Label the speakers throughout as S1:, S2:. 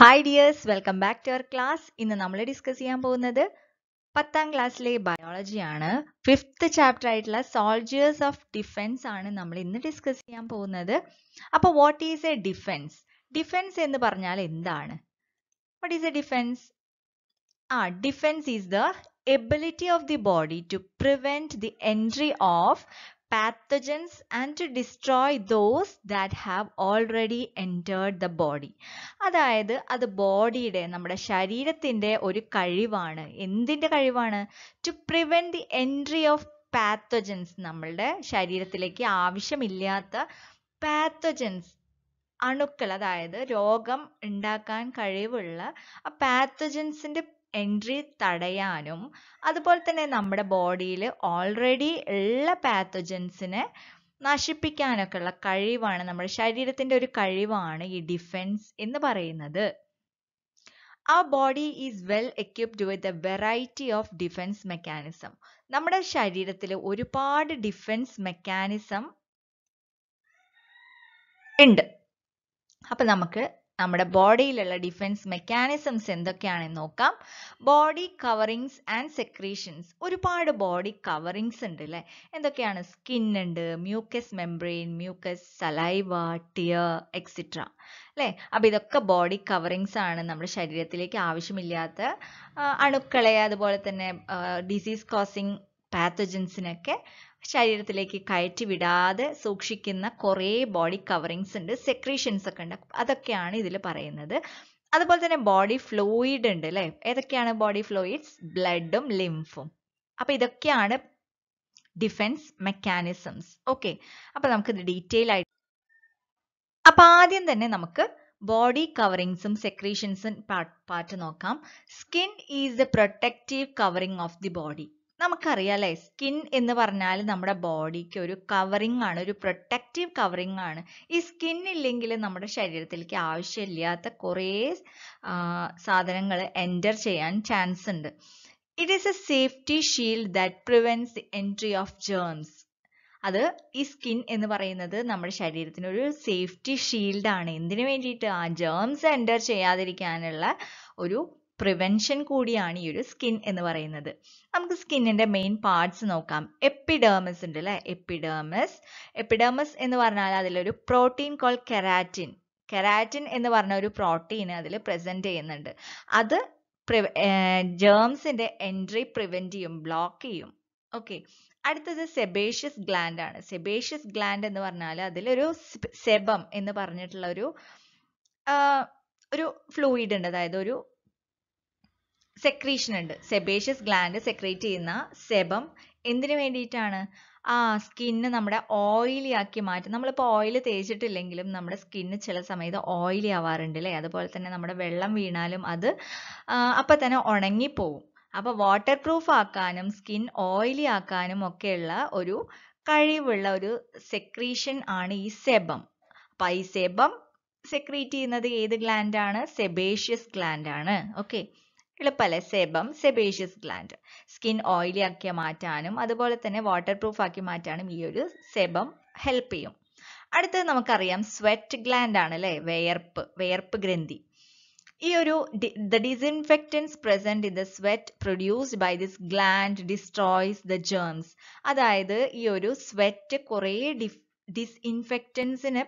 S1: Hi dears welcome back to our class ഇന്ന് നമ്മൾ discuss ചെയ്യാൻ പോകുന്നത് പത്താം ക്ലാസ്സിലെ ബയോളജിയാണ് ഫിഫ്ത്ത് ചാപ്റ്റർ ആയിട്ടുള്ള സോൾജിയേഴ്സ് ഓഫ് ഡിഫെൻസ് ആണ് നമ്മൾ ഇന്ന് ഡിസ്കസ് ചെയ്യാൻ പോകുന്നത് അപ്പോൾ what is a defence defence എന്ന് പറഞ്ഞാൽ എന്താണ് വാട്ട് ഈസ് എ ഡിഫെൻസ് ആ defence is the ability of the body to prevent the entry of pathogens and to destroy those that have already entered the body അതായത് അത് ബോഡിയുടെ നമ്മുടെ ശരീരത്തിൻ്റെ ഒരു കഴിവാണ് എന്തിൻ്റെ കഴിവാണ് to prevent the entry of pathogens നമ്മളുടെ ശരീരത്തിലേക്ക് ആവശ്യമില്ലാത്ത പാത്തജൻസ് അണുക്കൾ അതായത് രോഗം ഉണ്ടാക്കാൻ കഴിവുള്ള ആ പാത്തജൻസിൻ്റെ എൻട്രി തടയാനും അതുപോലെ തന്നെ നമ്മുടെ ബോഡിയിൽ ഓൾറെഡി ഉള്ള പാത്തജൻസിനെ നശിപ്പിക്കാനൊക്കെ ഉള്ള കഴിവാണ് നമ്മുടെ ശരീരത്തിൻ്റെ ഒരു കഴിവാണ് ഈ ഡിഫെൻസ് എന്ന് പറയുന്നത് ആ body is well equipped with a variety of defence mechanism നമ്മുടെ ശരീരത്തിൽ ഒരുപാട് ഡിഫെൻസ് മെക്കാനിസം ഉണ്ട് അപ്പൊ നമുക്ക് നമ്മുടെ ബോഡിയിലുള്ള ഡിഫൻസ് മെക്കാനിസംസ് എന്തൊക്കെയാണെന്ന് നോക്കാം ബോഡി കവറിങ്സ് ആൻഡ് സെക്രീഷൻസ് ഒരുപാട് ബോഡി കവറിങ്സ് ഉണ്ട് അല്ലേ എന്തൊക്കെയാണ് സ്കിൻ ഉണ്ട് mucus membrane mucus saliva tear etcetera അല്ലേ അപ്പം ഇതൊക്കെ ബോഡി കവറിങ്സ് ആണ് നമ്മുടെ ശരീരത്തിലേക്ക് ആവശ്യമില്ലാത്ത അണുക്കളെ അതുപോലെ തന്നെ ഡിസീസ് കോസിങ് പാത്തജൻസിനൊക്കെ ശരീരത്തിലേക്ക് കയറ്റി വിടാതെ സൂക്ഷിക്കുന്ന കുറേ ബോഡി കവറിങ്സ് ഉണ്ട് സെക്രീഷൻസ് ഒക്കെ ഉണ്ട് അതൊക്കെയാണ് ഇതിൽ പറയുന്നത് അതുപോലെ തന്നെ ബോഡി ഫ്ലൂയിഡ് ഉണ്ട് അല്ലേ ഏതൊക്കെയാണ് ബോഡി ഫ്ലൂയിഡ്സ് ബ്ലഡും ലിംഫും അപ്പോൾ ഇതൊക്കെയാണ് ഡിഫെൻസ് മെക്കാനിസംസ് ഓക്കെ അപ്പോൾ നമുക്കിത് ഡീറ്റെയിൽ ആയിട്ട് അപ്പോൾ ആദ്യം തന്നെ നമുക്ക് ബോഡി കവറിങ്സും സെക്രീഷൻസും പാർട്ട് നോക്കാം skin is the protective covering of the body നമുക്കറിയാലേ സ്കിൻ എന്ന് പറഞ്ഞാൽ നമ്മുടെ ബോഡിക്ക് ഒരു കവറിങ് ആണ് ഒരു പ്രൊട്ടക്റ്റീവ് കവറിങ് ആണ് ഈ സ്കിൻ ഇല്ലെങ്കിൽ നമ്മുടെ ശരീരത്തിലേക്ക് ആവശ്യമില്ലാത്ത കുറേ സാധനങ്ങൾ എൻ്റർ ചെയ്യാൻ ചാൻസ് ഉണ്ട് it is a safety shield that prevents the entry of germs അത് ഈ സ്കിൻ എന്ന് പറയുന്നത് നമ്മുടെ ശരീരത്തിന് ഒരു സേഫ്റ്റി ഷീൽഡാണ് എന്തിനു വേണ്ടിയിട്ട് ആ ജേംസ് എൻ്റർ ചെയ്യാതിരിക്കാനുള്ള ഒരു പ്രിവെൻഷൻ കൂടിയാണ് ഈ ഒരു സ്കിൻ എന്ന് പറയുന്നത് നമുക്ക് സ്കിന്നിൻ്റെ മെയിൻ പാർട്സ് നോക്കാം എപ്പിഡേമസ് ഉണ്ട് അല്ലേ എപ്പിഡേമസ് എപ്പിഡേമസ് എന്ന് പറഞ്ഞാൽ അതിലൊരു പ്രോട്ടീൻ കോൾ കെരാറ്റിൻ കെരാറ്റിൻ എന്ന് പറഞ്ഞ ഒരു പ്രോട്ടീൻ അതിൽ പ്രസൻറ്റ് ചെയ്യുന്നുണ്ട് അത് ജേംസിൻ്റെ എൻട്രി പ്രിവെൻറ്റ് ചെയ്യും ബ്ലോക്ക് ചെയ്യും ഓക്കെ അടുത്തത് സെബേഷ്യസ് ഗ്ലാൻഡ് ആണ് സെബേഷ്യസ് ഗ്ലാൻഡ് എന്ന് പറഞ്ഞാൽ അതിലൊരു സെബം എന്ന് പറഞ്ഞിട്ടുള്ള ഒരു ഒരു ഫ്ലൂയിഡ് ഉണ്ട് അതായത് ഒരു സെക്രീഷൻ ഉണ്ട് സെബേഷ്യസ് ഗ്ലാൻഡ് സെക്രീറ്റ് ചെയ്യുന്ന സെബം എന്തിനു വേണ്ടിയിട്ടാണ് ആ സ്കിന്ന് നമ്മുടെ ഓയിലി ആക്കി മാറ്റും നമ്മളിപ്പോൾ ഓയിൽ തേച്ചിട്ടില്ലെങ്കിലും നമ്മുടെ സ്കിന്ന് ചില സമയത്ത് ഓയിലി ആവാറുണ്ട് അല്ലേ അതുപോലെ തന്നെ നമ്മുടെ വെള്ളം വീണാലും അത് അപ്പം തന്നെ ഉണങ്ങിപ്പോവും അപ്പോൾ വാട്ടർ പ്രൂഫ് ആക്കാനും സ്കിൻ ഓയിലി ആക്കാനും ഒക്കെയുള്ള ഒരു കഴിവുള്ള ഒരു സെക്രീഷൻ ആണ് ഈ സെബം അപ്പം ഈ സെബം സെക്രീറ്റ് ചെയ്യുന്നത് ഏത് ഗ്ലാൻഡാണ് സെബേഷ്യസ് ഗ്ലാൻഡാണ് ഓക്കെ എളുപ്പമല്ലേ sebum sebaceous gland skin oily ആക്കി മാറ്റാനും അതുപോലെ തന്നെ വാട്ടർ പ്രൂഫ് ആക്കി മാറ്റാനും ഈ ഒരു സെബം ഹെൽപ്പ് ചെയ്യും അടുത്തത് നമുക്കറിയാം സ്വെറ്റ് ഗ്ലാൻഡ് ആണ് അല്ലേ വേർപ്പ് വേർപ്പ് ഗ്രന്ഥി ഈ ഒരു the disinfectants present in the sweat produced by this gland destroys the germs അതായത് ഈ ഒരു സ്വെറ്റ് കുറേ ഡിസ് ഇൻഫെക്റ്റൻസിനെ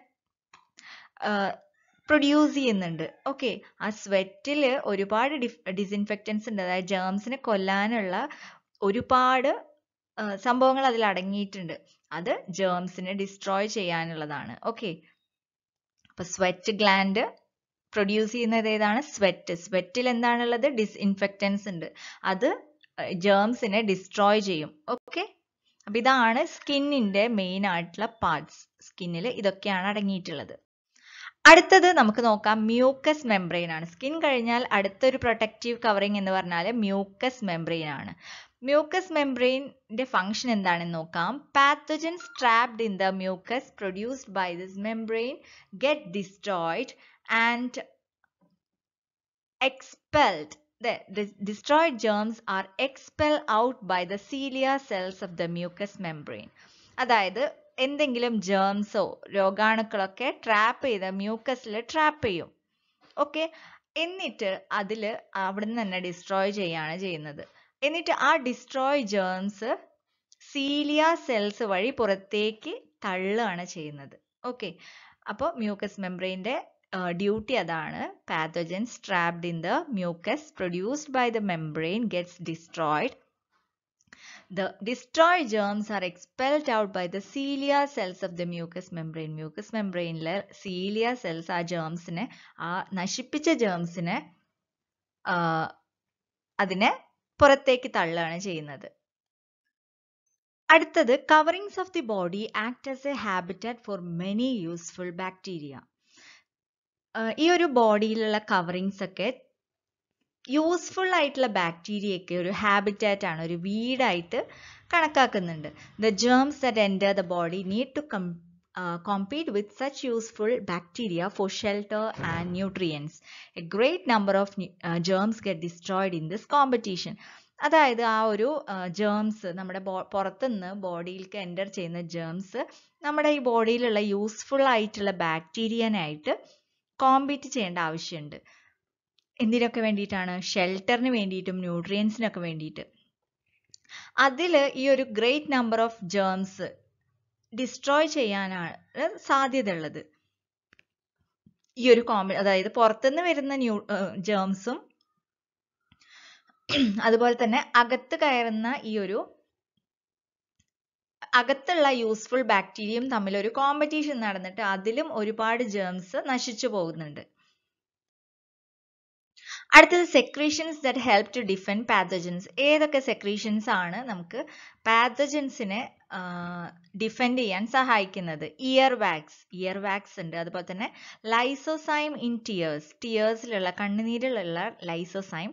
S1: പ്രൊഡ്യൂസ് ചെയ്യുന്നുണ്ട് ഓക്കെ ആ സ്വെറ്റിൽ ഒരുപാട് ഡിസ്ഇൻഫെക്റ്റൻസ് ഡിസിൻഫെക്റ്റൻസ് ഉണ്ട് അതായത് ജേംസിനെ കൊല്ലാനുള്ള ഒരുപാട് സംഭവങ്ങൾ അതിൽ അടങ്ങിയിട്ടുണ്ട് അത് ജേംസിനെ ഡിസ്ട്രോയ് ചെയ്യാനുള്ളതാണ് ഓക്കെ അപ്പൊ സ്വെറ്റ് ഗ്ലാൻഡ് പ്രൊഡ്യൂസ് ചെയ്യുന്നത് ഏതാണ് സ്വെറ്റ് സ്വെറ്റിൽ എന്താണുള്ളത് ഡിസ്ഇൻഫെക്റ്റൻസ് ഉണ്ട് അത് ജേംസിനെ ഡിസ്ട്രോയ് ചെയ്യും ഓക്കെ അപ്പൊ ഇതാണ് സ്കിന്നിന്റെ മെയിൻ ആയിട്ടുള്ള പാർട്സ് സ്കിന്നിൽ ഇതൊക്കെയാണ് അടങ്ങിയിട്ടുള്ളത് അടുത്തത് നമുക്ക് നോക്കാം മ്യൂക്കസ് മെംബ്രെയിൻ ആണ് സ്കിൻ കഴിഞ്ഞാൽ അടുത്തൊരു പ്രൊട്ടക്റ്റീവ് കവറിങ് എന്ന് പറഞ്ഞാൽ മ്യൂക്കസ് മെംബ്രെയിൻ ആണ് മ്യൂക്കസ് മെംബ്രെയിൻ്റെ ഫങ്ഷൻ എന്താണെന്ന് നോക്കാം pathogens trapped in the mucus produced by this membrane get destroyed and expelled The destroyed germs are expelled out by the cilia cells of the mucous membrane. അതായത് എന്തെങ്കിലും ജേംസോ രോഗാണുക്കളൊക്കെ trap ചെയ്ത മ്യൂക്കസിൽ trap ചെയ്യും okay എന്നിട്ട് അതിൽ അവിടെ നിന്ന് തന്നെ ഡിസ്ട്രോയ് ചെയ്യാണ് ചെയ്യുന്നത് എന്നിട്ട് ആ ഡിസ്ട്രോയ് ജേംസ് സീലിയ സെൽസ് വഴി പുറത്തേക്ക് തള്ളുകയാണ് ചെയ്യുന്നത് ഓക്കെ അപ്പോൾ മ്യൂക്കസ് മെംബ്രെയിൻ്റെ ഡ്യൂട്ടി അതാണ് pathogens trapped in the mucus produced by the membrane gets destroyed The destroyed germs are expelled out by the cilia cells of the mucous membrane. mucous membrane ലെ cilia cells ആ germsനെ ആ നശിപ്പിച്ച germsനെ അതിനെ പുറത്തേക്ക് തള്ളുകയാണ് ചെയ്യുന്നത് അടുത്തത് coverings of the body act as a for for many useful bacteria ഈ ഒരു ബോഡിയിലുള്ള കവറിങ്സ് ഒക്കെ യൂസ്ഫുൾ ആയിട്ടുള്ള ബാക്ടീരിയയ്ക്ക് ഒരു ഹാബിറ്റാറ്റ് ആണ് ഒരു വീടായിട്ട് കണക്കാക്കുന്നുണ്ട് the germs that enter the body need to come compete with such useful bacteria for shelter and nutrients. A great number of germs germs get destroyed in this competition. അതായത് ആ ഒരു germs നമ്മുടെ പുറത്തുനിന്ന് ബോഡിയിലേക്ക് enter ചെയ്യുന്ന germs നമ്മുടെ ഈ ബോഡിയിലുള്ള useful ആയിട്ടുള്ള ബാക്ടീരിയനായിട്ട് compete ചെയ്യേണ്ട ആവശ്യമുണ്ട് എന്തിനൊക്കെ വേണ്ടിയിട്ടാണ് ഷെൽട്ടറിന് വേണ്ടിയിട്ടും ന്യൂട്രിയൻസിനൊക്കെ വേണ്ടിയിട്ട് അതിൽ ഈ ഒരു great number of germs destroy ചെയ്യാനാണ് സാധ്യതയുള്ളത് ഈ ഒരു കോമ്പി അതായത് പുറത്തുനിന്ന് വരുന്ന ന്യൂ ജേംസും അതുപോലെ തന്നെ അകത്ത് കയറുന്ന ഈ ഒരു അകത്തുള്ള യൂസ്ഫുൾ ബാക്ടീരിയയും തമ്മിൽ ഒരു കോമ്പറ്റീഷൻ നടന്നിട്ട് അതിലും ഒരുപാട് ജേംസ് നശിച്ചു പോകുന്നുണ്ട് അടുത്തത് secretions that help to defend pathogens ഏതൊക്കെ സെക്രീഷൻസ് ആണ് നമുക്ക് പാത്തജൻസിനെ ഡിഫെൻഡ് ചെയ്യാൻ സഹായിക്കുന്നത് ഇയർ വാക്സ് ഇയർ വാക്സ് ഉണ്ട് അതുപോലെ തന്നെ ലൈസോസൈം ഇൻ ടിയേഴ്സ് ടിയേഴ്സിലുള്ള കണ്ണുനീരിലുള്ള ലൈസോസൈം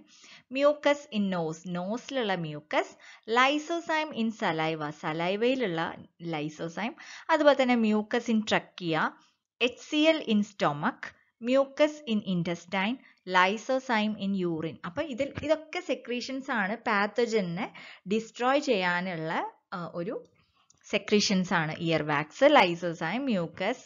S1: മ്യൂക്കസ് ഇൻ നോസ് നോസിലുള്ള മ്യൂക്കസ് ലൈസോസൈം ഇൻ സലൈവ സലൈവയിലുള്ള ലൈസോസൈം അതുപോലെ തന്നെ mucus in trachea H C L in stomach mucus in intestine lysozyme in urine അപ്പോൾ ഇതിൽ ഇതൊക്കെ സെക്രീഷൻസ് ആണ് പാത്തജനെ ഡിസ്ട്രോയ് ചെയ്യാനുള്ള ഒരു സെക്രീഷൻസ് ആണ് ഇയർ വാക്സ് ലൈസോസൈം മ്യൂക്കസ്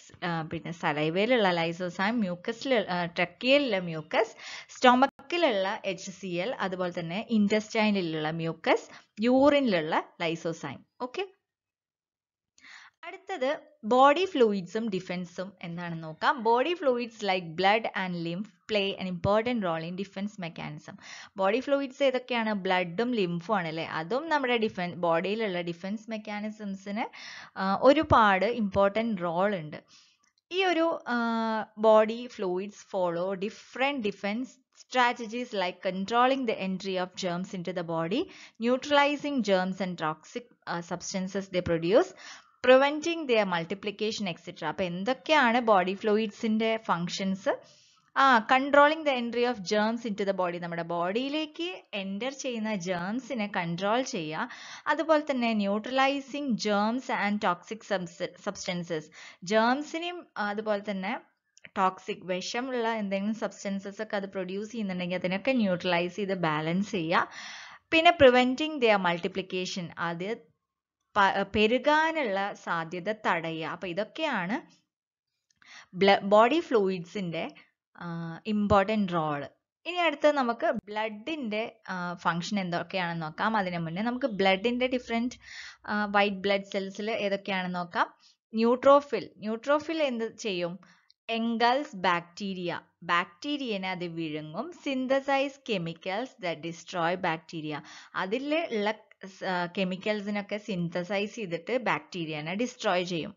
S1: പിന്നെ സലൈവയിലുള്ള ലൈസോസൈം മ്യൂക്കസിൽ ട്രക്കിയയിലുള്ള മ്യൂക്കസ് സ്റ്റൊമക്കിലുള്ള എച്ച് സി എൽ അതുപോലെ തന്നെ ഇൻറ്റസ്റ്റൈനിലുള്ള മ്യൂക്കസ് യൂറിനിലുള്ള ലൈസോസൈം ഓക്കെ അടുത്തത് ബോഡി ഫ്ലൂയിഡ്സും ഡിഫൻസും എന്താണ് നോക്കാം body fluids like blood and lymph play an important role in defence mechanism ബോഡി ഫ്ലൂയിഡ്സ് ഏതൊക്കെയാണ് ബ്ലഡും ലിംഫും ആണ് അല്ലേ അതും നമ്മുടെ ഡിഫൻ ബോഡിയിലുള്ള ഡിഫൻസ് മെക്കാനിസംസിന് ഒരുപാട് ഇമ്പോർട്ടൻറ്റ് റോൾ ഉണ്ട് ഈ ഒരു body fluids follow different defence strategies like controlling the entry of germs into the body neutralising germs and toxic substances the produce preventing their multiplication etcetera അപ്പോൾ എന്തൊക്കെയാണ് ബോഡി ഫ്ലൂയിഡ്സിൻ്റെ functions ആ controlling the entry of germs into the body നമ്മുടെ ബോഡിയിലേക്ക് enter ചെയ്യുന്ന ജേംസിനെ control ചെയ്യുക അതുപോലെ തന്നെ neutralising germs and toxic substances ജേംസിനെയും അതുപോലെ തന്നെ ടോക്സിക് വിഷമുള്ള എന്തെങ്കിലും സബ്സ്റ്റൻസസ് ഒക്കെ അത് പ്രൊഡ്യൂസ് ചെയ്യുന്നുണ്ടെങ്കിൽ അതിനൊക്കെ ന്യൂട്രലൈസ് ചെയ്ത് ബാലൻസ് ചെയ്യുക പിന്നെ പ്രിവെൻറ്റിങ് ദിയർ മൾട്ടിപ്ലിക്കേഷൻ അത് പെരുകാനുള്ള സാധ്യത തടയുക അപ്പൊ ഇതൊക്കെയാണ് ബോഡി ഫ്ലൂയിഡ്സിന്റെ ഇമ്പോർട്ടൻ്റ് റോള് ഇനി അടുത്ത് നമുക്ക് ബ്ലഡിന്റെ ഫങ്ഷൻ എന്തൊക്കെയാണെന്ന് നോക്കാം അതിനു മുന്നേ നമുക്ക് ബ്ലഡിന്റെ ഡിഫറെൻറ്റ് വൈറ്റ് ബ്ലഡ് സെൽസിൽ ഏതൊക്കെയാണെന്ന് നോക്കാം ന്യൂട്രോഫിൽ ന്യൂട്രോഫിൽ എന്ത് ചെയ്യും എങ്കൽസ് ബാക്ടീരിയ ബാക്ടീരിയനെ അത് വിഴുങ്ങും synthesise chemicals the destroy bacteria അതിൽ ഉള്ള കെമിക്കൽസിനൊക്കെ സിന്തസൈസ് ചെയ്തിട്ട് ബാക്ടീരിയനെ ഡിസ്ട്രോയ് ചെയ്യും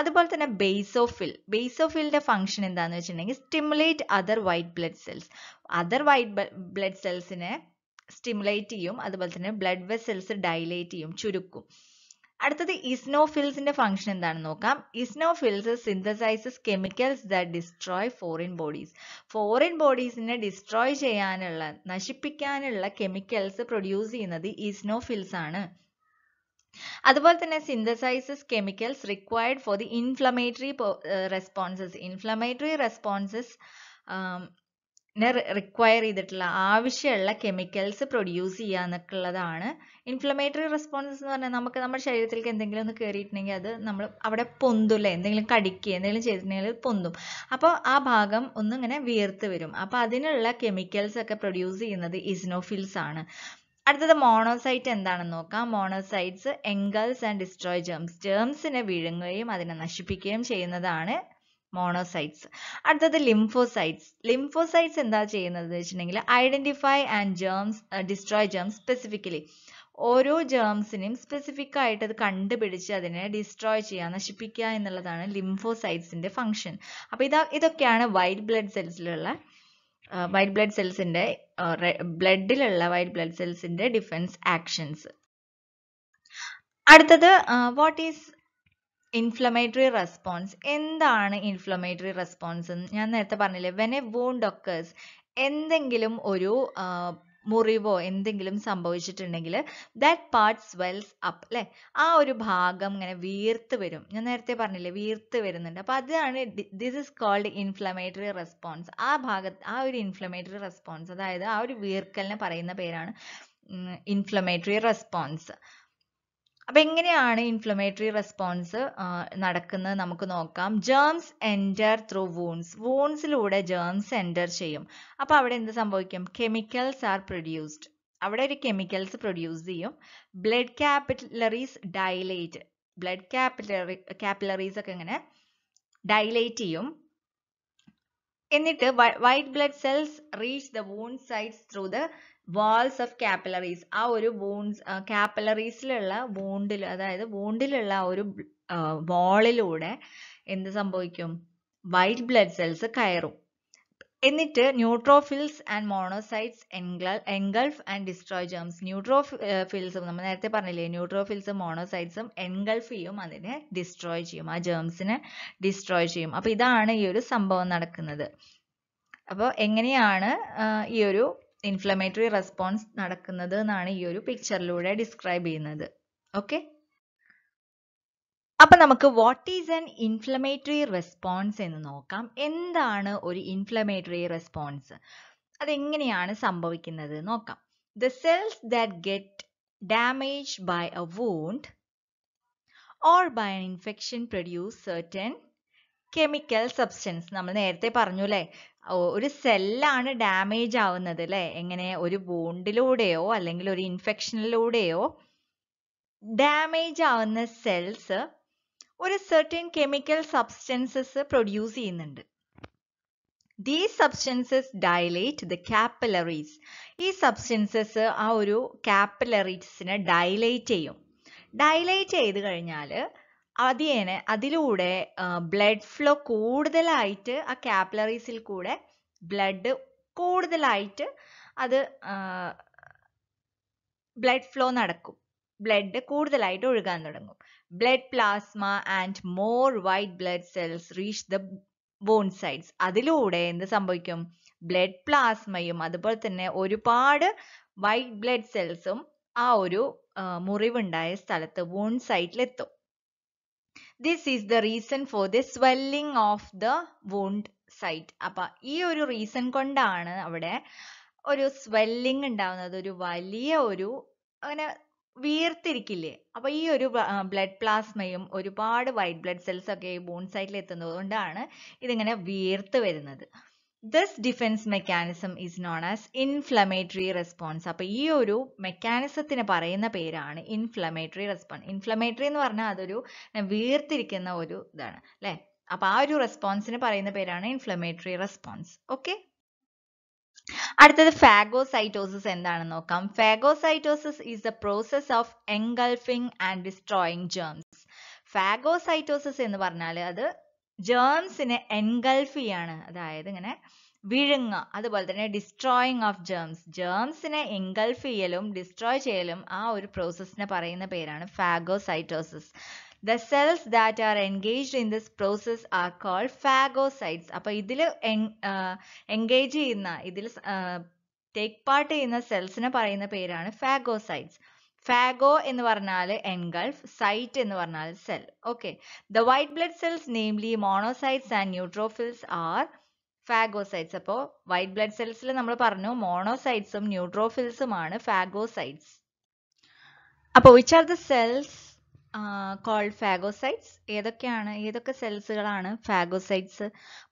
S1: അതുപോലെ തന്നെ ബേസോഫിൽ ബേസോഫിലിന്റെ ഫങ്ഷൻ എന്താണെന്ന് വെച്ചിട്ടുണ്ടെങ്കിൽ stimulate other white blood cells other white blood സെൽസിനെ സ്റ്റിമുലേറ്റ് ചെയ്യും അതുപോലെ തന്നെ ബ്ലഡ് വെസൽസ് ഡൈലേറ്റ് ചെയ്യും ചുരുക്കും അടുത്തത് ഇസ്നോഫിൽസിന്റെ ഫംഗ്ഷൻ എന്താണെന്ന് നോക്കാം eosinophils synthesises chemicals that destroy foreign bodies foreign ബോഡീസിനെ ഡിസ്ട്രോയ് ചെയ്യാനുള്ള നശിപ്പിക്കാനുള്ള കെമിക്കൽസ് പ്രൊഡ്യൂസ് ചെയ്യുന്നത് ഇസ്നോഫിൽസ് ആണ് അതുപോലെ തന്നെ synthesises chemicals required for the inflammatory responses inflammatory responses require ചെയ്തിട്ടുള്ള ആവശ്യമുള്ള കെമിക്കൽസ് പ്രൊഡ്യൂസ് ചെയ്യുക എന്നൊക്കെയുള്ളതാണ് ഇൻഫ്ലമേറ്ററി റെസ്പോൺസ് എന്ന് പറഞ്ഞാൽ നമുക്ക് നമ്മുടെ ശരീരത്തിലേക്ക് എന്തെങ്കിലും ഒന്ന് കയറിയിട്ടുണ്ടെങ്കിൽ അത് നമ്മൾ അവിടെ പൊന്തുല്ലേ എന്തെങ്കിലും കടിക്കുക എന്തെങ്കിലും ചെയ്തിട്ടുണ്ടെങ്കിൽ പൊന്തും അപ്പോൾ ആ ഭാഗം ഒന്ന് ഇങ്ങനെ വീർത്ത് വരും അപ്പോൾ അതിനുള്ള കെമിക്കൽസ് ഒക്കെ പ്രൊഡ്യൂസ് ചെയ്യുന്നത് ഇസ്നോഫിൽസ് ആണ് അടുത്തത് മോണോസൈറ്റ് എന്താണെന്ന് നോക്കാം monocytes engulfs and destroy germs ജേംസിനെ വിഴുങ്ങുകയും അതിനെ നശിപ്പിക്കുകയും ചെയ്യുന്നതാണ് മോണോസൈറ്റ്സ് അടുത്തത് ലിംഫോസൈറ്റ്സ് ലിംഫോസൈറ്റ്സ് എന്താ ചെയ്യുന്നത് വെച്ചിട്ടുണ്ടെങ്കിൽ identify and germs destroy germs specifically ഓരോ ജേംസിനെയും സ്പെസിഫിക് ആയിട്ട് അത് കണ്ടുപിടിച്ച് അതിനെ ഡിസ്ട്രോയ് ചെയ്യുക നശിപ്പിക്കുക എന്നുള്ളതാണ് ലിംഫോസൈറ്റ്സിന്റെ ഫംഗ്ഷൻ അപ്പൊ ഇതാ ഇതൊക്കെയാണ് വൈറ്റ് ബ്ലഡ് സെൽസിലുള്ള വൈറ്റ് ബ്ലഡ് സെൽസിന്റെ ബ്ലഡിലുള്ള വൈറ്റ് ബ്ലഡ് സെൽസിന്റെ ഡിഫൻസ് ആക്ഷൻസ് അടുത്തത് what uh, is inflammatory response എന്താണ് ഇൻഫ്ലമേറ്ററി റെസ്പോൺസ് ഞാൻ നേരത്തെ പറഞ്ഞില്ലേ വെൻ എ വൂണ്ട് ഒക്കേഴ്സ് എന്തെങ്കിലും ഒരു മുറിവോ എന്തെങ്കിലും സംഭവിച്ചിട്ടുണ്ടെങ്കിൽ ദാറ്റ് പാർട്ട് സ്വെൽസ് അപ്പ് അല്ലേ ആ ഒരു ഭാഗം ഇങ്ങനെ വീർത്ത് വരും ഞാൻ നേരത്തെ പറഞ്ഞില്ലേ വീർത്ത് വരുന്നുണ്ട് അപ്പോൾ അതാണ് this is called inflammatory response ആ ഭാഗത്ത് ആ ഒരു ഇൻഫ്ലമേറ്ററി റെസ്പോൺസ് അതായത് ആ ഒരു വീർക്കലിന് പറയുന്ന പേരാണ് ഇൻഫ്ലമേറ്ററി റെസ്പോൺസ് അപ്പൊ എങ്ങനെയാണ് ഇൻഫ്ലമേറ്ററി റെസ്പോൺസ് നടക്കുന്നത് നമുക്ക് നോക്കാം ജേംസ് എൻറ്റർ ത്രൂ വൂൺസ് വൂൺസിലൂടെ ജേംസ് എൻറ്റർ ചെയ്യും അപ്പോൾ അവിടെ എന്ത് സംഭവിക്കും കെമിക്കൽസ് ആർ പ്രൊഡ്യൂസ്ഡ് അവിടെ ഒരു കെമിക്കൽസ് പ്രൊഡ്യൂസ് ചെയ്യും blood capillaries dilate blood capillary capillaries ഒക്കെ ഇങ്ങനെ ഡൈലേറ്റ് ചെയ്യും എന്നിട്ട് white blood cells reach the wound sites through the walls of capillaries ആ ഒരു വൂൺസ് കാപ്പിലറീസിലുള്ള ബോണ്ടിൽ അതായത് ബോണ്ടിലുള്ള ആ ഒരു വാളിലൂടെ എന്ത് സംഭവിക്കും വൈറ്റ് ബ്ലഡ് സെൽസ് കയറും എന്നിട്ട് neutrophils and monocytes engulf and destroy germs ന്യൂട്രോഫിൽസും നമ്മൾ നേരത്തെ പറഞ്ഞില്ലേ ന്യൂട്രോഫിൽസും മോണോസൈറ്റ്സും എൻഗൾഫ് ചെയ്യും അതിനെ ഡിസ്ട്രോയ് ചെയ്യും ആ ജേംസിനെ ഡിസ്ട്രോയ് ചെയ്യും അപ്പോൾ ഇതാണ് ഈ ഒരു സംഭവം നടക്കുന്നത് അപ്പോൾ എങ്ങനെയാണ് ഈ ഒരു ഇൻഫ്ലമേറ്ററി റെസ്പോൺസ് നടക്കുന്നത് എന്നാണ് ഈ ഒരു പിക്ചറിലൂടെ ഡിസ്ക്രൈബ് ചെയ്യുന്നത് ഓക്കെ അപ്പൊ നമുക്ക് what is an inflammatory response എന്ന് നോക്കാം എന്താണ് ഒരു ഇൻഫ്ലമേറ്ററി റെസ്പോൺസ് അതെങ്ങനെയാണ് സംഭവിക്കുന്നത് നോക്കാം the cells that get damage by a wound or by an infection produce certain chemical substance നമ്മൾ നേരത്തെ പറഞ്ഞു അല്ലേ ഒരു സെല്ലാണ് ഡാമേജ് ആവുന്നത് അല്ലേ എങ്ങനെ ഒരു വൂണ്ടിലൂടെയോ അല്ലെങ്കിൽ ഒരു ഇൻഫെക്ഷനിലൂടെയോ ഡാമേജ് ആവുന്ന സെൽസ് ഒരു സെർട്ടൻ കെമിക്കൽ സബ്സ്റ്റൻസസ് പ്രൊഡ്യൂസ് ചെയ്യുന്നുണ്ട് these substances dilate the capillaries ഈ സബ്സ്റ്റൻസസ് ആ ഒരു കാപ്പിലറീസിനെ ഡയലേറ്റ് ചെയ്യും ഡയലേറ്റ് ചെയ്ത് കഴിഞ്ഞാൽ അതിനെ അതിലൂടെ ബ്ലഡ് ഫ്ലോ കൂടുതലായിട്ട് ആ കാപ്പിലറീസിൽ കൂടെ ബ്ലഡ് കൂടുതലായിട്ട് അത് ബ്ലഡ് ഫ്ലോ നടക്കും ബ്ലഡ് കൂടുതലായിട്ട് ഒഴുകാൻ തുടങ്ങും blood plasma and more white blood cells reach the ബോൺ സൈഡ്സ് അതിലൂടെ എന്ത് സംഭവിക്കും ബ്ലഡ് പ്ലാസ്മയും അതുപോലെ തന്നെ ഒരുപാട് വൈറ്റ് ബ്ലഡ് സെൽസും ആ ഒരു മുറിവുണ്ടായ സ്ഥലത്ത് വോൺ സൈറ്റിലെത്തും this is the reason for the swelling of the wound site അപ്പൊ ഈ ഒരു റീസൺ കൊണ്ടാണ് അവിടെ ഒരു സ്വെല്ലിംഗ് ഉണ്ടാവുന്നത് ഒരു വലിയ ഒരു അങ്ങനെ വീർത്തിരിക്കില്ലേ അപ്പൊ ഈ ഒരു ബ്ലഡ് പ്ലാസ്മയും ഒരുപാട് വൈറ്റ് ബ്ലഡ് സെൽസ് ഒക്കെ ഈ ബോൺ സൈറ്റിൽ എത്തുന്നത് കൊണ്ടാണ് ഇതിങ്ങനെ വീർത്ത് വരുന്നത് this defence mechanism is known as inflammatory response അപ്പൊ ഈ ഒരു മെക്കാനിസത്തിന് പറയുന്ന പേരാണ് ഇൻഫ്ലമേറ്ററി റെസ്പോൺസ് ഇൻഫ്ലമേറ്ററി എന്ന് പറഞ്ഞാൽ അതൊരു വീർത്തിരിക്കുന്ന ഒരു ഇതാണ് അല്ലെ അപ്പോൾ ആ ഒരു റെസ്പോൺസിന് പറയുന്ന പേരാണ് ഇൻഫ്ലമേറ്ററി റെസ്പോൺസ് ഓക്കെ അടുത്തത് ഫാഗോസൈറ്റോസിസ് എന്താണെന്ന് നോക്കാം phagocytosis is the process of engulfing and destroying germs phagocytosis എന്ന് പറഞ്ഞാൽ അത് ജേംസിനെ എൻഗൾഫ് ചെയ്യാണ് അതായത് ഇങ്ങനെ വിഴുങ്ങ അതുപോലെ തന്നെ ഡിസ്ട്രോയിങ് ഓഫ് ജേംസ് ജേംസിനെ എൻഗൾഫ് ചെയ്യലും ഡിസ്ട്രോയ് ചെയ്യലും ആ ഒരു പ്രോസസ്സിനെ പറയുന്ന പേരാണ് phagocytosis the cells that are engaged in this process are called phagocytes അപ്പോൾ ഇതിൽ എൻഗേജ് ചെയ്യുന്ന ഇതിൽ ടേക്ക് പാർട്ട് ചെയ്യുന്ന സെൽസിനെ പറയുന്ന പേരാണ് ഫാഗോസൈറ്റ്സ് ഫാഗോ എന്ന് പറഞ്ഞാൽ എൻഗൾഫ് സൈറ്റ് എന്ന് പറഞ്ഞാൽ cell okay the white blood cells namely monocytes and neutrophils are phagocytes അപ്പോൾ വൈറ്റ് ബ്ലഡ് സെൽസിൽ നമ്മൾ പറഞ്ഞു മോണോസൈറ്റ്സും ന്യൂട്രോഫിൽസുമാണ് ഫാഗോസൈറ്റ്സ് അപ്പോൾ which are the cells called phagocytes ഏതൊക്കെയാണ് ഏതൊക്കെ സെൽസുകളാണ് ഫാഗോസൈറ്റ്സ്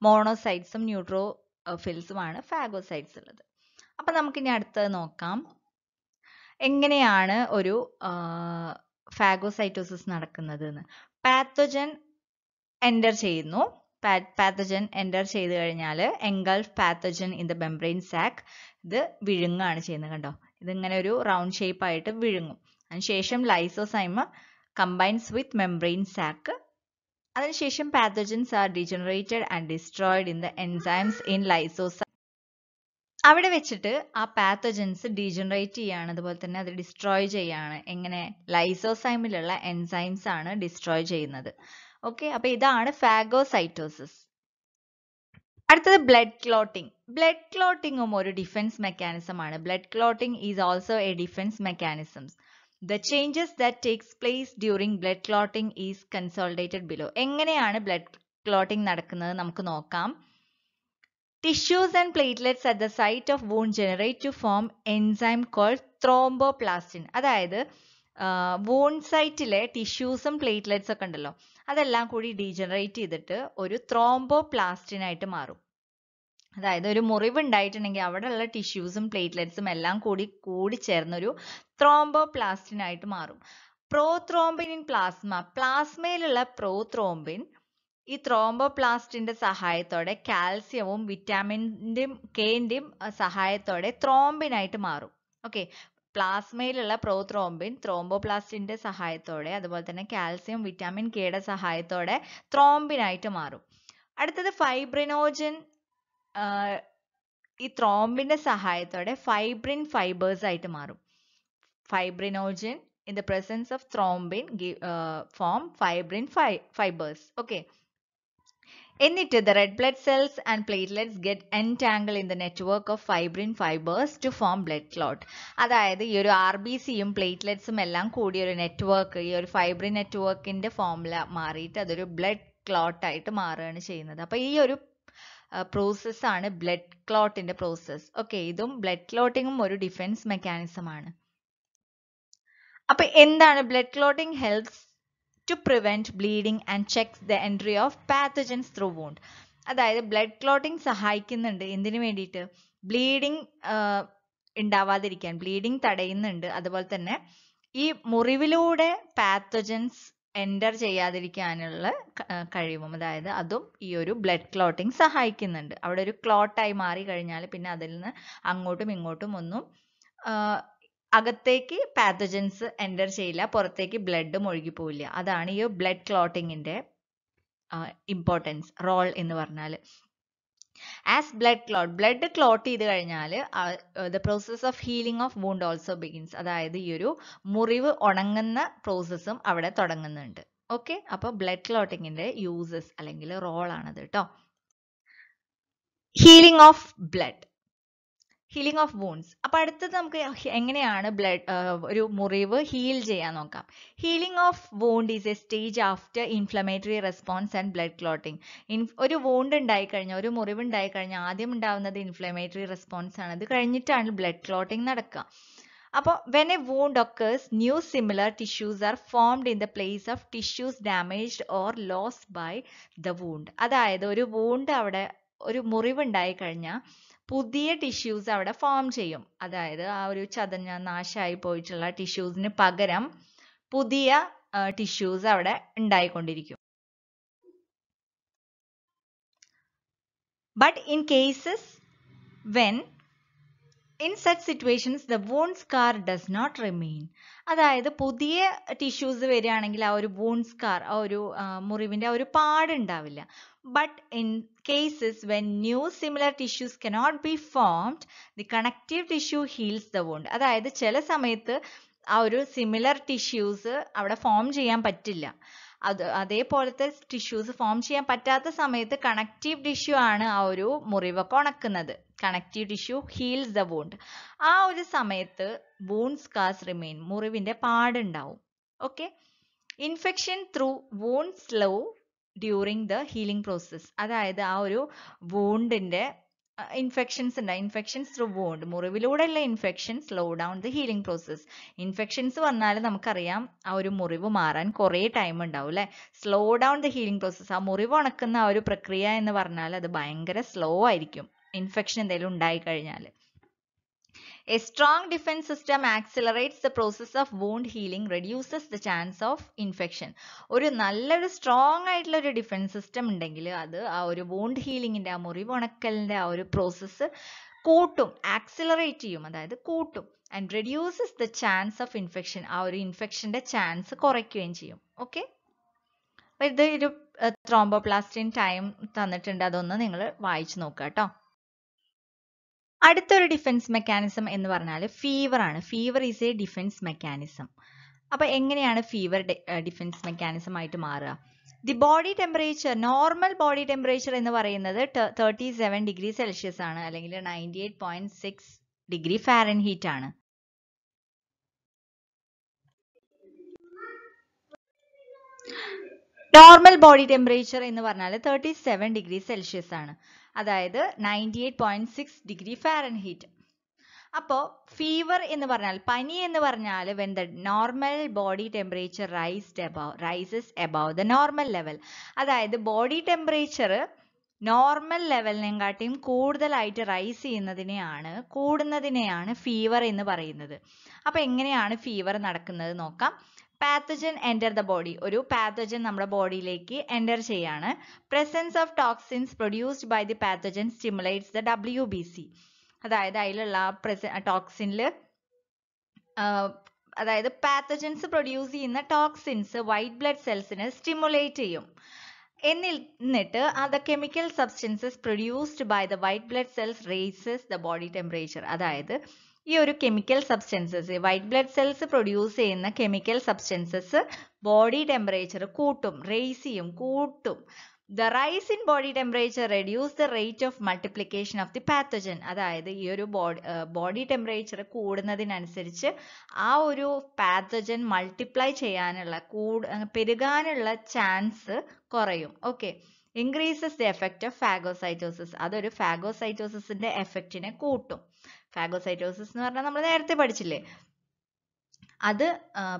S1: മോണോസൈറ്റ്സും ന്യൂട്രോഫിൽസുമാണ് ഫാഗോസൈറ്റ്സ് ഉള്ളത് അപ്പം നമുക്കിനി അടുത്തത് നോക്കാം എങ്ങനെയാണ് ഒരു ഫാഗോസൈറ്റോസിസ് നടക്കുന്നത് എന്ന് പാത്തോജൻ എൻ്റർ ചെയ്യുന്നു പാത്തജൻ എൻ്റർ ചെയ്ത് കഴിഞ്ഞാൽ engulf pathogen in the membrane sac ഇത് വിഴുങ്ങാണ് ചെയ്യുന്നത് കണ്ടോ ഇതിങ്ങനെ ഒരു റൗണ്ട് ഷേപ്പ് ആയിട്ട് വിഴുങ്ങും അതിനുശേഷം lysozyme combines with membrane sac അതിനുശേഷം pathogens are degenerated and destroyed in the enzymes in lysozyme അവിടെ വെച്ചിട്ട് ആ പാത്തജൻസ് ഡീജനറേറ്റ് ചെയ്യാണ് അതുപോലെ തന്നെ അത് ഡിസ്ട്രോയ് ചെയ്യാണ് എങ്ങനെ ലൈസോസൈമിലുള്ള എൻസൈംസ് ആണ് ഡിസ്ട്രോയ് ചെയ്യുന്നത് ഓക്കെ അപ്പൊ ഇതാണ് ഫാഗോസൈറ്റോസിസ് അടുത്തത് ബ്ലഡ് ക്ലോട്ടിംഗ് ബ്ലഡ് ക്ലോട്ടിങ്ങും ഒരു ഡിഫൻസ് മെക്കാനിസം ആണ് blood clotting is also a defence mechanisms the changes that takes place during blood clotting is consolidated below എങ്ങനെയാണ് ബ്ലഡ് ക്ലോട്ടിംഗ് നടക്കുന്നത് നമുക്ക് നോക്കാം Tissues and platelets at the site of wound generate to form enzyme called thromboplastin. അതായത് wound സൈറ്റിലെ ടിഷ്യൂസും platelets ഒക്കെ ഉണ്ടല്ലോ അതെല്ലാം കൂടി ഡീജനറേറ്റ് ചെയ്തിട്ട് ഒരു ത്രോംബോ ആയിട്ട് മാറും അതായത് ഒരു മുറിവ് ഉണ്ടായിട്ടുണ്ടെങ്കിൽ അവിടെയുള്ള ടിഷ്യൂസും പ്ലേറ്റ്ലെറ്റ്സും എല്ലാം കൂടി കൂടി ചേർന്നൊരു ത്രോംബോ ആയിട്ട് മാറും പ്രോത്രോംബിൻ ഇൻ പ്ലാസ്മ പ്ലാസ്മയിലുള്ള പ്രോത്രോംബിൻ ഈ ത്രോംബോപ്ലാസ്റ്റിന്റെ സഹായത്തോടെ കാൽസ്യവും വിറ്റാമിൻ്റെയും കേൻ്റെയും സഹായത്തോടെ ത്രോംബിനായിട്ട് മാറും ഓക്കെ പ്ലാസ്മയിലുള്ള പ്രോത്രോംബിൻ ത്രോംബോപ്ലാസ്റ്റിന്റെ സഹായത്തോടെ അതുപോലെ തന്നെ കാൽസ്യം വിറ്റാമിൻ കെയുടെ സഹായത്തോടെ ത്രോംബിനായിട്ട് മാറും അടുത്തത് ഫൈബ്രിനോജൻ ഈ ത്രോംബിന്റെ സഹായത്തോടെ ഫൈബ്രിൻ ഫൈബേഴ്സ് ആയിട്ട് മാറും fibrinogen in the presence of thrombin form fibrin fi fibres okay എന്നിട്ട് the red blood cells and platelets get entangle in the network of fibrin fibres to form blood clot അതായത് ഈ ഒരു R B സിയും പ്ലേറ്റ്ലെറ്റ്സും എല്ലാം കൂടിയ ഒരു network ഈ ഒരു ഫൈബ്രിൻ നെറ്റ്വർക്കിന്റെ ഫോമില മാറിയിട്ട് അതൊരു ബ്ലഡ് ക്ലോട്ടായിട്ട് മാറുകയാണ് ചെയ്യുന്നത് അപ്പോൾ ഈ ഒരു പ്രോസസ്സാണ് ബ്ലഡ് ക്ലോട്ടിന്റെ പ്രോസസ് ഓക്കെ ഇതും ബ്ലഡ് ക്ലോട്ടിങ്ങും ഒരു ഡിഫൻസ് മെക്കാനിസമാണ് അപ്പൊ എന്താണ് blood clotting helps to prevent bleeding and checks the entry of pathogens through wound അതായത് ബ്ലഡ് ക്ലോട്ടിങ് സഹായിക്കുന്നുണ്ട് എന്തിനു വേണ്ടിയിട്ട് ബ്ലീഡിങ് ഉണ്ടാവാതിരിക്കാൻ ബ്ലീഡിങ് തടയുന്നുണ്ട് അതുപോലെ തന്നെ ഈ മുറിവിലൂടെ പാത്തജൻസ് എൻ്റർ ചെയ്യാതിരിക്കാനുള്ള കഴിവും അതായത് അതും ഈ ഒരു ബ്ലഡ് ക്ലോട്ടിങ് സഹായിക്കുന്നുണ്ട് അവിടെ ഒരു ക്ലോട്ടായി മാറി കഴിഞ്ഞാൽ പിന്നെ അതിൽ നിന്ന് അങ്ങോട്ടും ഇങ്ങോട്ടും ഒന്നും അകത്തേക്ക് പാത്തജൻസ് എൻ്റർ ചെയ്യില്ല പുറത്തേക്ക് ബ്ലഡും ഒഴുകിപ്പോവില്ല പോവില്ല അതാണ് ഈ ബ്ലഡ് ക്ലോട്ടിങ്ങിൻ്റെ ഇമ്പോർട്ടൻസ് റോൾ എന്ന് പറഞ്ഞാൽ as blood clot blood clot ചെയ്ത് കഴിഞ്ഞാൽ the process of healing of wound also begins അതായത് ഈ ഒരു മുറിവ് ഉണങ്ങുന്ന പ്രോസസ്സും അവിടെ തുടങ്ങുന്നുണ്ട് ഓക്കെ അപ്പോൾ ബ്ലഡ് ക്ലോട്ടിങ്ങിൻ്റെ യൂസസ് അല്ലെങ്കിൽ റോൾ ആണത് കേട്ടോ healing of blood healing of wounds അപ്പോൾ അടുത്തത് നമുക്ക് എങ്ങനെയാണ് ബ്ലഡ് ഒരു മുറിവ് ഹീൽ ചെയ്യാൻ നോക്കാം healing of wound is a stage after inflammatory response and blood clotting ഒരു വൂണ്ട് ഉണ്ടായിക്കഴിഞ്ഞാൽ ഒരു മുറിവ് ഉണ്ടായിക്കഴിഞ്ഞാൽ ആദ്യം ഉണ്ടാവുന്നത് ഇൻഫ്ലമേറ്ററി റെസ്പോൺസ് ആണ് അത് കഴിഞ്ഞിട്ടാണ് ബ്ലഡ് ക്ലോട്ടിംഗ് നടക്കുക അപ്പോൾ when a wound occurs new similar tissues are formed in the place of tissues damaged or loss by the wound അതായത് ഒരു വൂണ്ട് അവിടെ ഒരു ഉണ്ടായി കഴിഞ്ഞാൽ പുതിയ ടിഷ്യൂസ് അവിടെ ഫോം ചെയ്യും അതായത് ആ ഒരു ചതഞ്ഞ നാശമായി പോയിട്ടുള്ള ടിഷ്യൂസിന് പകരം പുതിയ ടിഷ്യൂസ് അവിടെ ഉണ്ടായിക്കൊണ്ടിരിക്കും but in cases when in such situations the wound scar does not remain അതായത് പുതിയ ടിഷ്യൂസ് വരികയാണെങ്കിൽ ആ ഒരു വൂൺസ് സ്കാർ ആ ഒരു മുറിവിൻ്റെ ആ ഒരു പാടുണ്ടാവില്ല But in cases when new similar tissues cannot be formed, the connective tissue heals the wound. അതായത് ചില സമയത്ത് ആ ഒരു സിമിലർ ടിഷ്യൂസ് അവിടെ ഫോം ചെയ്യാൻ പറ്റില്ല അത് അതേപോലത്തെ ടിഷ്യൂസ് ഫോം ചെയ്യാൻ പറ്റാത്ത സമയത്ത് കണക്റ്റീവ് ടിഷ്യൂ ആണ് ആ ഒരു മുറിവൊക്കെ ഉണക്കുന്നത് connective tissue heals the wound ആ ഒരു സമയത്ത് വൂണ്ട് സ്കാസ് റിമെയിൻ മുറിവിൻ്റെ പാടുണ്ടാവും okay infection through wound slow during the healing process അതായത് ആ ഒരു വൂണ്ടിൻ്റെ ഇൻഫെക്ഷൻസ് ഉണ്ടായി ഇൻഫെക്ഷൻസ് ത്രൂ വോണ്ട് മുറിവിലൂടെ ഉള്ള infection slow down the healing process infections വന്നാൽ നമുക്കറിയാം ആ ഒരു മുറിവ് മാറാൻ കുറേ ടൈം ഉണ്ടാവും അല്ലെ slow down the healing process ആ മുറിവ് ഉണക്കുന്ന ആ ഒരു പ്രക്രിയ എന്ന് പറഞ്ഞാൽ അത് ഭയങ്കര സ്ലോ ആയിരിക്കും ഇൻഫെക്ഷൻ എന്തെങ്കിലും ഉണ്ടായി കഴിഞ്ഞാൽ A strong defense system accelerates the process of wound healing, reduces the chance of infection. ഒരു നല്ലൊരു സ്ട്രോങ് ആയിട്ടുള്ള ഒരു ഡിഫൻസ് സിസ്റ്റം ഉണ്ടെങ്കിൽ അത് ആ ഒരു വോണ്ട് ഹീലിങ്ങിൻ്റെ ആ മുറിവുണക്കലിൻ്റെ ആ ഒരു പ്രോസസ്സ് കൂട്ടും ആക്സിലറേറ്റ് ചെയ്യും അതായത് കൂട്ടും and reduces the chance of infection ആ ഒരു ഇൻഫെക്ഷൻ്റെ ചാൻസ് കുറയ്ക്കുകയും ചെയ്യും ഓക്കെ അപ്പോൾ ഇത് ഒരു ത്രോംബോപ്ലാസ്റ്റിൻ ടൈം തന്നിട്ടുണ്ട് അതൊന്ന് നിങ്ങൾ വായിച്ചു നോക്കുക കേട്ടോ അടുത്തൊരു ഡിഫെൻസ് മെക്കാനിസം എന്ന് പറഞ്ഞാൽ ഫീവർ ആണ് fever is a defence mechanism അപ്പോൾ എങ്ങനെയാണ് ഫീവർ ഡിഫെൻസ് മെക്കാനിസം ആയിട്ട് മാറുക the body temperature normal body temperature എന്ന് പറയുന്നത് തേർട്ടി സെവൻ ഡിഗ്രി സെൽഷ്യസ് ആണ് അല്ലെങ്കിൽ ninety eight point six degree Fahrenheit ആണ് നോർമൽ ബോഡി ടെമ്പറേച്ചർ എന്ന് പറഞ്ഞാൽ തേർട്ടി സെവൻ ഡിഗ്രി സെൽഷ്യസ് ആണ് അതായത് ninety eight point six degree Fahrenheit അപ്പോൾ ഫീവർ എന്ന് പറഞ്ഞാൽ പനി എന്ന് പറഞ്ഞാൽ when the normal body temperature raised above rises above the normal level അതായത് ബോഡി ടെമ്പറേച്ചർ നോർമൽ ലെവലിനെക്കാട്ടിയും കൂടുതലായിട്ട് റൈസ് ചെയ്യുന്നതിനെയാണ് കൂടുന്നതിനെയാണ് ഫീവർ എന്ന് പറയുന്നത് അപ്പോൾ എങ്ങനെയാണ് ഫീവർ നടക്കുന്നത് നോക്കാം പാത്തജൻ എൻ്റർ ദ ബോഡി ഒരു പാത്തജൻ നമ്മുടെ ബോഡിയിലേക്ക് എൻ്റർ ചെയ്യാണ് presence of toxins produced by the pathogen stimulates the W B C അതായത് അതിലുള്ള പ്രസ ടോക്സിനിൽ അതായത് പാത്തജൻസ് പ്രൊഡ്യൂസ് ചെയ്യുന്ന ടോക്സിൻസ് വൈറ്റ് ബ്ലഡ് സെൽസിനെ സ്റ്റിമുലേറ്റ് ചെയ്യും എന്നിട്ട് അത് chemical substances produced by the white blood cells raises the body temperature അതായത് ഈ ഒരു chemical substances white blood cells produce ചെയ്യുന്ന കെമിക്കൽ സബ്സ്റ്റൻസസ് ബോഡി ടെമ്പറേച്ചർ കൂട്ടും റേസ് ചെയ്യും കൂട്ടും the rise in body temperature reduce the rate of multiplication of the pathogen അതായത് ഈ ഒരു ബോഡി ബോഡി ടെമ്പറേച്ചർ കൂടുന്നതിനനുസരിച്ച് ആ ഒരു പാത്തജൻ മൾട്ടിപ്ലൈ ചെയ്യാനുള്ള കൂട് പെരുകാനുള്ള ചാൻസ് കുറയും okay increases the effect of phagocytosis അതൊരു ഫാഗോസൈറ്റോസിസിന്റെ എഫക്റ്റിനെ കൂട്ടും ഫാഗോസൈറ്റോസിസ് എന്ന് പറഞ്ഞാൽ നമ്മൾ നേരത്തെ പഠിച്ചില്ലേ അത്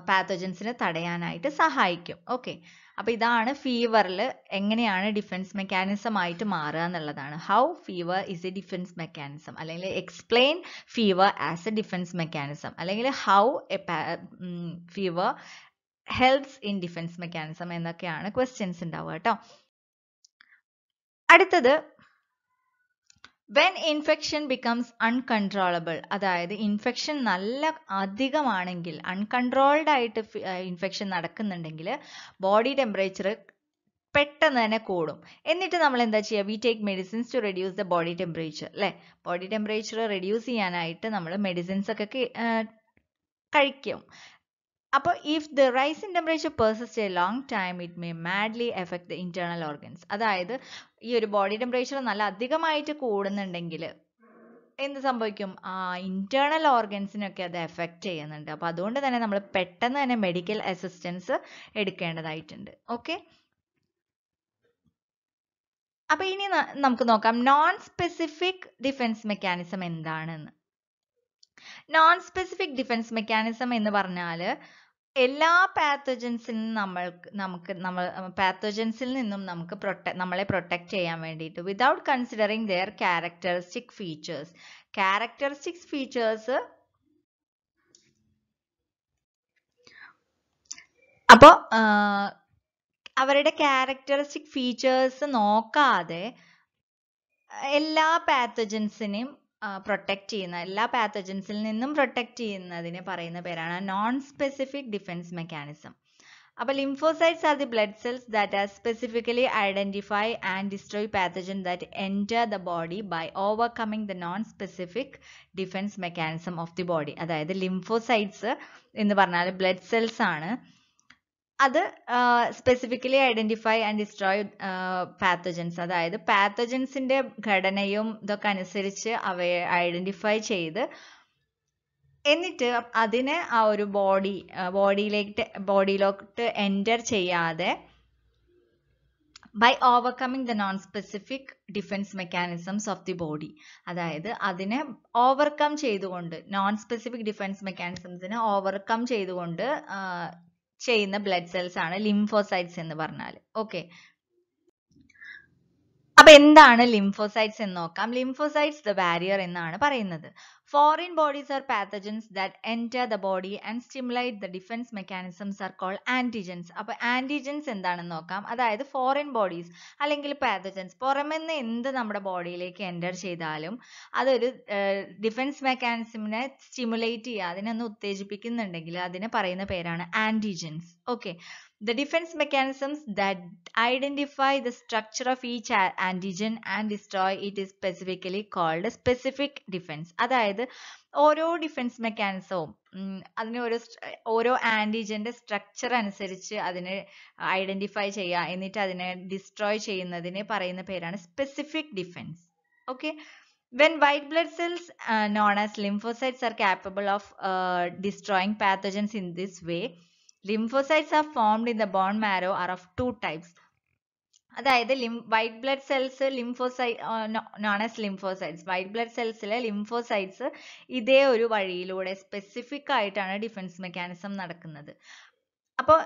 S1: പാത്തോജൻസിനെ തടയാനായിട്ട് സഹായിക്കും ഓക്കെ അപ്പോൾ ഇതാണ് ഫീവറിൽ എങ്ങനെയാണ് ഡിഫൻസ് മെക്കാനിസം ആയിട്ട് മാറുക എന്നുള്ളതാണ് how fever is a defence mechanism അല്ലെങ്കിൽ explain fever as a defence mechanism അല്ലെങ്കിൽ how a fever helps in defence mechanism എന്നൊക്കെയാണ് ക്വസ്റ്റ്യൻസ് ഉണ്ടാവുക കേട്ടോ അടുത്തത് വെൻ ഇൻഫെക്ഷൻ ബിക്കംസ് അൺകൺട്രോളബിൾ അതായത് ഇൻഫെക്ഷൻ നല്ല അധികമാണെങ്കിൽ അൺകൺട്രോൾഡ് ആയിട്ട് ഇൻഫെക്ഷൻ നടക്കുന്നുണ്ടെങ്കിൽ ബോഡി ടെമ്പറേച്ചർ പെട്ടെന്ന് തന്നെ കൂടും എന്നിട്ട് നമ്മൾ എന്താ ചെയ്യുക we take medicines to reduce the body temperature അല്ലേ ബോഡി ടെമ്പറേച്ചർ റെഡ്യൂസ് ചെയ്യാനായിട്ട് നമ്മൾ മെഡിസിൻസ് ഒക്കെ കഴിക്കും അപ്പോൾ if the rise in temperature persist a long time it may madly effect the internal organs അതായത് ഈ ഒരു ബോഡി ടെമ്പറേച്ചർ നല്ല അധികമായിട്ട് കൂടുന്നുണ്ടെങ്കിൽ എന്ത് സംഭവിക്കും ആ ഇന്റേണൽ ഓർഗൻസിനൊക്കെ അത് എഫക്റ്റ് ചെയ്യുന്നുണ്ട് അപ്പോൾ അതുകൊണ്ട് തന്നെ നമ്മൾ പെട്ടെന്ന് തന്നെ മെഡിക്കൽ അസിസ്റ്റൻസ് എടുക്കേണ്ടതായിട്ടുണ്ട് ഓക്കെ അപ്പോൾ ഇനി നമുക്ക് നോക്കാം നോൺ സ്പെസിഫിക് ഡിഫൻസ് മെക്കാനിസം എന്താണെന്ന് നോൺ സ്പെസിഫിക് ഡിഫൻസ് മെക്കാനിസം എന്ന് പറഞ്ഞാല് എല്ലാ പാത്തോജൻസിൽ നിന്നും നമ്മൾക്ക് നമുക്ക് നമ്മൾ പാത്തോജൻസിൽ നിന്നും നമുക്ക് പ്രൊട്ട നമ്മളെ പ്രൊട്ടക്ട് ചെയ്യാൻ വേണ്ടിയിട്ട് without considering their characteristic features characteristics features അപ്പോൾ അവരുടെ ക്യാരക്ടറിസ്റ്റിക് ഫീച്ചേഴ്സ് നോക്കാതെ എല്ലാ പാത്തജൻസിനെയും പ്രൊട്ടക്റ്റ് ചെയ്യുന്ന എല്ലാ പാത്തജൻസിൽ നിന്നും പ്രൊട്ടക്റ്റ് ചെയ്യുന്നതിനെ പറയുന്ന പേരാണ് നോൺ സ്പെസിഫിക് ഡിഫൻസ് മെക്കാനിസം അപ്പോൾ lymphocytes are the blood cells that are specifically identify and destroy pathogen that enter the body by overcoming the non specific defence mechanism of the body അതായത് lymphocytes എന്ന് പറഞ്ഞാൽ blood cells ആണ് അത് specifically identify and destroy pathogens അതായത് പാത്തജൻസിന്റെ ഘടനയും ഇതൊക്കെ അനുസരിച്ച് അവയെ ഐഡന്റിഫൈ ചെയ്ത് എന്നിട്ട് അതിനെ ആ ഒരു ബോഡി ബോഡിയിലേക്ക് ബോഡിയിലോട്ട് എൻറ്റർ ചെയ്യാതെ by overcoming the non specific defence mechanisms of the body അതായത് അതിനെ ഓവർകം ചെയ്തുകൊണ്ട് നോൺ സ്പെസിഫിക് ഡിഫൻസ് മെക്കാനിസംസിനെ ഓവർകം ചെയ്തുകൊണ്ട് ചെയ്യുന്ന blood cells ആണ് lymphocytes എന്ന് പറഞ്ഞാൽ okay അപ്പൊ എന്താണ് ലിംഫോസൈറ്റ്സ് എന്ന് നോക്കാം ലിംഫോസൈറ്റ്സ് ദ ബാരിയർ എന്നാണ് പറയുന്നത് foreign bodies are pathogens that enter the body and stimulate the defence mechanisms are call antigens അപ്പൊ ആന്റിജൻസ് എന്താണെന്ന് നോക്കാം അതായത് ഫോറിൻ ബോഡീസ് അല്ലെങ്കിൽ പാത്തജൻസ് പുറമെന്ന് എന്ത് നമ്മുടെ ബോഡിയിലേക്ക് എൻറ്റർ ചെയ്താലും അതൊരു ഡിഫൻസ് മെക്കാനിസമിനെ സ്റ്റിമുലേറ്റ് ചെയ്യുക ഒന്ന് ഉത്തേജിപ്പിക്കുന്നുണ്ടെങ്കിൽ അതിന് പറയുന്ന പേരാണ് antigens okay The defense mechanisms that identify the structure of each antigen and destroy it is specifically called specific defense. അതായത് ഓരോ ഡിഫൻസ് മെക്കാനിസവും അതിന് ഓരോ ഓരോ ആൻറ്റിജന്റെ സ്ട്രക്ചർ അനുസരിച്ച് അതിനെ ഐഡന്റിഫൈ ചെയ്യുക എന്നിട്ട് അതിനെ ഡിസ്ട്രോയ് ചെയ്യുന്നതിനെ പറയുന്ന പേരാണ് specific defence okay When white blood cells uh, known as lymphocytes are capable of uh, destroying pathogens in this way, lymphocytes are formed in the bone marrow are of two types അതായത് ലിം white blood cells ലിംഫോസൈ known as lymphocytes white blood സെൽസിലെ lymphocytes ഇതേ ഒരു വഴിയിലൂടെ specific ആയിട്ടാണ് defence mechanism നടക്കുന്നത് അപ്പോൾ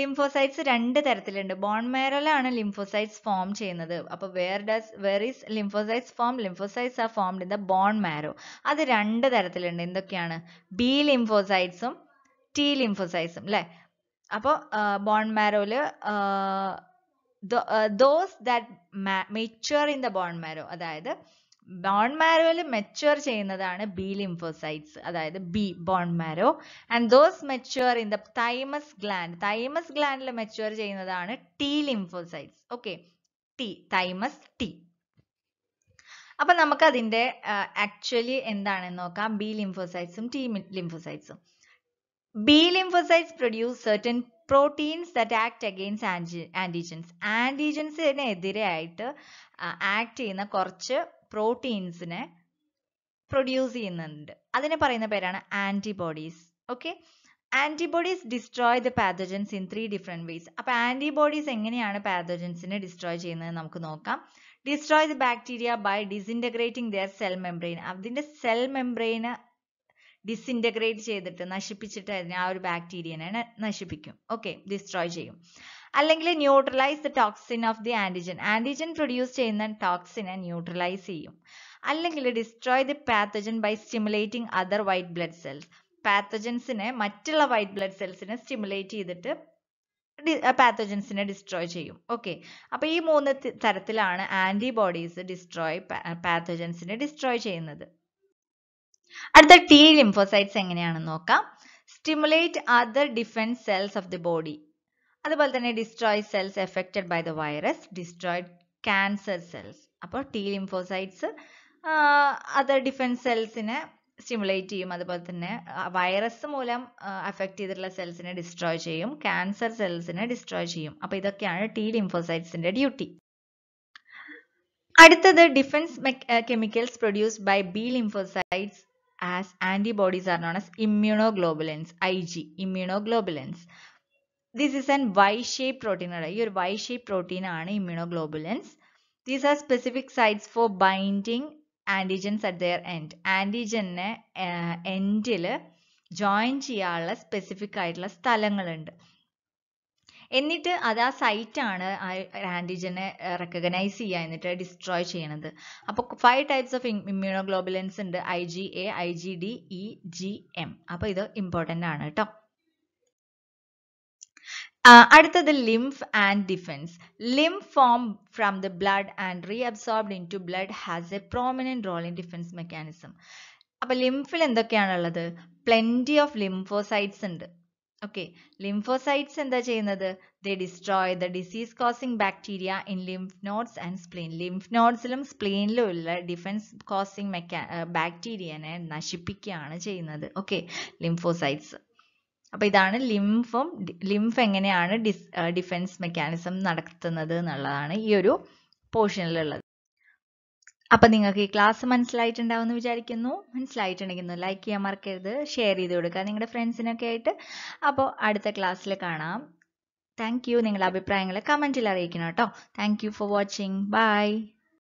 S1: ലിംഫോസൈറ്റ്സ് രണ്ട് തരത്തിലുണ്ട് ബോൺ മേറലാണ് ലിംഫോസൈറ്റ്സ് ഫോം ചെയ്യുന്നത് അപ്പോൾ where does where is lymphocytes form lymphocytes are formed in the bone marrow അത് രണ്ട് തരത്തിലുണ്ട് എന്തൊക്കെയാണ് ബി ലിംഫോസൈറ്റ്സും ടി ലിംഫോസൈസും അല്ലെ അപ്പോ ബോൺ മാരോല് those that mature in the bone marrow അതായത് ബോൺ മാരോയിൽ മെച്വർ ചെയ്യുന്നതാണ് ബി ലിംഫോസൈറ്റ്സ് അതായത് B bone marrow and those mature in the thymus gland thymus ഗ്ലാൻഡിൽ മെച്വർ ചെയ്യുന്നതാണ് T lymphocytes okay T thymus T അപ്പൊ നമുക്ക് അതിന്റെ ആക്ച്വലി എന്താണെന്ന് നോക്കാം ബി ലിംഫോസൈറ്റ്സും ടി ലിംഫോസൈറ്റ്സും B lymphocytes produce certain proteins that act against anti antigens ആൻറ്റിജൻസിനെതിരെയായിട്ട് ആക്ട് ചെയ്യുന്ന കുറച്ച് പ്രോട്ടീൻസിനെ പ്രൊഡ്യൂസ് ചെയ്യുന്നുണ്ട് അതിനെ പറയുന്ന പേരാണ് antibodies okay antibodies destroy the pathogens in three different ways അപ്പോൾ ആൻറ്റിബോഡീസ് എങ്ങനെയാണ് പാതജൻസിനെ ഡിസ്ട്രോയ് ചെയ്യുന്നത് നമുക്ക് നോക്കാം destroy the bacteria by disintegrating their cell membrane അതിൻ്റെ സെൽ മെംബ്രെയിന് ഡിസിൻറ്റഗ്രേറ്റ് ചെയ്തിട്ട് നശിപ്പിച്ചിട്ട് ആ ഒരു ബാക്ടീരിയനെ നശിപ്പിക്കും ഓക്കെ ഡിസ്ട്രോയ് ചെയ്യും അല്ലെങ്കിൽ neutralise the toxin of the antigen antigen produce ചെയ്യുന്ന ടോക്സിനെ ന്യൂട്രലൈസ് ചെയ്യും അല്ലെങ്കിൽ destroy the pathogen by stimulating other white blood cells പാത്തജൻസിനെ മറ്റുള്ള വൈറ്റ് ബ്ലഡ് സെൽസിനെ സ്റ്റിമുലേറ്റ് ചെയ്തിട്ട് പാത്തജൻസിനെ ഡിസ്ട്രോയ് ചെയ്യും ഓക്കെ അപ്പോൾ ഈ മൂന്ന് തരത്തിലാണ് ആന്റിബോഡീസ് ഡിസ്ട്രോയ് പാത്തജൻസിനെ ഡിസ്ട്രോയ് ചെയ്യുന്നത് അടുത്ത ടി ലിംഫോസൈറ്റ്സ് എങ്ങനെയാണെന്ന് നോക്കാം stimulate other defence cells of the body അതുപോലെ തന്നെ destroy cells affected by the virus destroyed cancer cells അപ്പോൾ ടി ലിംഫോസൈറ്റ്സ് അതർ ഡിഫൻസ് സെൽസിനെ സ്റ്റിമുലേറ്റ് ചെയ്യും അതുപോലെ തന്നെ വൈറസ് മൂലം അഫക്റ്റ് ചെയ്തിട്ടുള്ള സെൽസിനെ ഡിസ്ട്രോയ് ചെയ്യും ക്യാൻസർ സെൽസിനെ ഡിസ്ട്രോയ് ചെയ്യും അപ്പോൾ ഇതൊക്കെയാണ് ടി ലിംഫോസൈറ്റ്സിന്റെ ഡ്യൂട്ടി അടുത്തത് defence chemicals produced by B lymphocytes as antibodies are known as immunoglobulins IG immunoglobulins this is an Y-shaped protein ഈ ഒരു Y-shaped protein ആണ് immunoglobulins these are specific sites for binding antigens at antigens at their end endile join join specific specific sthalangal undu എന്നിട്ട് അത് ആ സൈറ്റാണ് ആ ആൻറ്റിജനെ recognise ചെയ്യുക എന്നിട്ട് destroy ചെയ്യണത് അപ്പോൾ ഫൈവ് ടൈപ്സ് ഓഫ് ഇമ്മ്യൂണോഗ്ലോബുലൻസ് ഉണ്ട് I G A I G D E G M അപ്പോൾ ഇത് ഇമ്പോർട്ടൻ്റ് ആണ് കേട്ടോ അടുത്തത് lymph and defence lymph form from the blood and reabsorbed into blood has a prominent role in defence mechanism അപ്പോൾ ലിംഫിൽ എന്തൊക്കെയാണുള്ളത് plenty of lymphocytes ഉണ്ട് Okay, lymphocytes എന്താ ചെയ്യുന്നത് they destroy the disease causing bacteria in lymph nodes and spleen lymph നോഡ്സിലും സ്പ്ലീനിലും ഉള്ള defence causing മെക്കാ ബാക്ടീരിയനെ നശിപ്പിക്കുകയാണ് ചെയ്യുന്നത് ഓക്കെ ലിംഫോസൈറ്റ്സ് അപ്പോൾ ഇതാണ് ലിംഫും ലിംഫ് എങ്ങനെയാണ് ഡിസ് ഡിഫൻസ് മെക്കാനിസം നടത്തുന്നത് എന്നുള്ളതാണ് ഈ ഒരു പോർഷനിലുള്ളത് അപ്പൊ നിങ്ങൾക്ക് ഈ ക്ലാസ് മനസ്സിലായിട്ടുണ്ടാവുമെന്ന് വിചാരിക്കുന്നു മനസ്സിലായിട്ടുണ്ടെങ്കിൽ ലൈക്ക് ചെയ്യാൻ മറക്കരുത് ഷെയർ ചെയ്ത് കൊടുക്കുക നിങ്ങളുടെ ഫ്രണ്ട്സിനൊക്കെ ആയിട്ട് അപ്പോൾ അടുത്ത ക്ലാസ്സിൽ കാണാം താങ്ക് യു നിങ്ങളുടെ അഭിപ്രായങ്ങൾ കമൻറ്റിൽ അറിയിക്കണം കേട്ടോ thank you for watching by